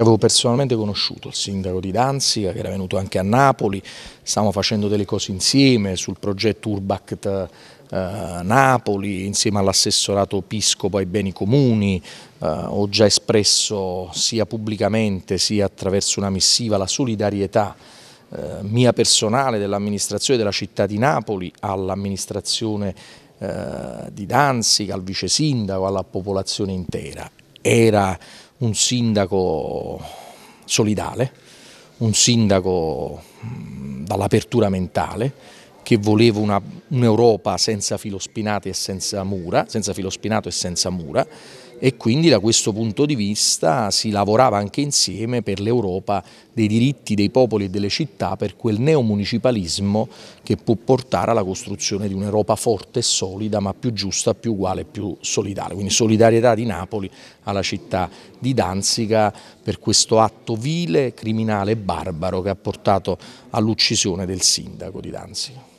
Avevo personalmente conosciuto il sindaco di Danzica che era venuto anche a Napoli, stavamo facendo delle cose insieme sul progetto Urbact eh, Napoli insieme all'assessorato Piscopo ai beni comuni, eh, ho già espresso sia pubblicamente sia attraverso una missiva la solidarietà eh, mia personale dell'amministrazione della città di Napoli all'amministrazione eh, di Danzica, al vice sindaco, alla popolazione intera. Era un sindaco solidale, un sindaco dall'apertura mentale, che voleva un'Europa senza filospinato e senza mura, senza filospinato e senza mura, e quindi da questo punto di vista si lavorava anche insieme per l'Europa dei diritti dei popoli e delle città, per quel neomunicipalismo che può portare alla costruzione di un'Europa forte e solida, ma più giusta, più uguale e più solidale. Quindi solidarietà di Napoli alla città di Danzica per questo atto vile, criminale e barbaro che ha portato all'uccisione del sindaco di Danzica.